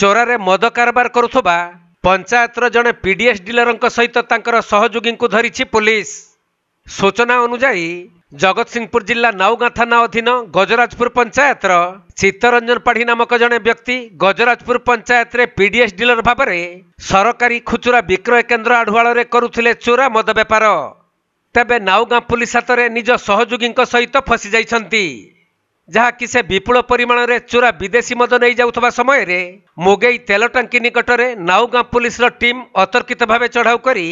ଚୋରାରେ ମଦ କାରବାର କରୁଥିବା ପଞ୍ଚାୟତର ଜଣେ ପିଡିଏସ୍ ଡିଲରଙ୍କ ସହିତ ତାଙ୍କର ସହଯୋଗୀଙ୍କୁ ଧରିଛି ପୁଲିସ୍ ସୂଚନା ଅନୁଯାୟୀ ଜଗତସିଂହପୁର ଜିଲ୍ଲା ନାଉଗାଁ ଥାନା ଅଧୀନ ଗଜରାଜପୁର ପଞ୍ଚାୟତର ଚିତ୍ତରଞ୍ଜନ ପାଢ଼ୀ ନାମକ ଜଣେ ବ୍ୟକ୍ତି ଗଜରାଜପୁର ପଞ୍ଚାୟତରେ ପିଡିଏସ୍ ଡିଲର ଭାବରେ ସରକାରୀ ଖୁଚୁରା ବିକ୍ରୟ କେନ୍ଦ୍ର ଆଢୁଆଳରେ କରୁଥିଲେ ଚୋରା ମଦ ବେପାର ତେବେ ନାଉଗାଁ ପୁଲିସ୍ ହାତରେ ନିଜ ସହଯୋଗୀଙ୍କ ସହିତ ଫସିଯାଇଛନ୍ତି ଯାହାକି ସେ ବିପୁଳ ପରିମାଣରେ ଚୋରା ବିଦେଶୀ ମଦ ନେଇଯାଉଥିବା ସମୟରେ ମୋଗେଇ ତେଲ ଟାଙ୍କି ନିକଟରେ ନାଉଗାଁ ପୁଲିସର ଟିମ୍ ଅତର୍କିତ ଭାବେ ଚଢ଼ାଉ କରି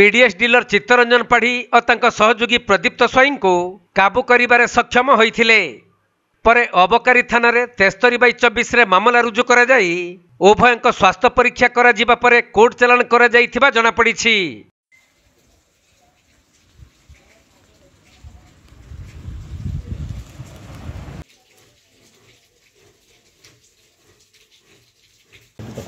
ପିଡିଏସ୍ ଡିଲର ଚିତ୍ତରଞ୍ଜନ ପାଢ଼ୀ ଓ ତାଙ୍କ ସହଯୋଗୀ ପ୍ରଦୀପ୍ତ ସ୍ୱାଇଁଙ୍କୁ କାବୁ କରିବାରେ ସକ୍ଷମ ହୋଇଥିଲେ ପରେ ଅବକାରୀ ଥାନାରେ ତେସ୍ତରୀ ବାଇ ଚବିଶରେ ମାମଲା ରୁଜୁ କରାଯାଇ ଉଭୟଙ୍କ ସ୍ୱାସ୍ଥ୍ୟ ପରୀକ୍ଷା କରାଯିବା ପରେ କୋର୍ଟ ଚାଲାଣ କରାଯାଇଥିବା ଜଣାପଡ଼ିଛି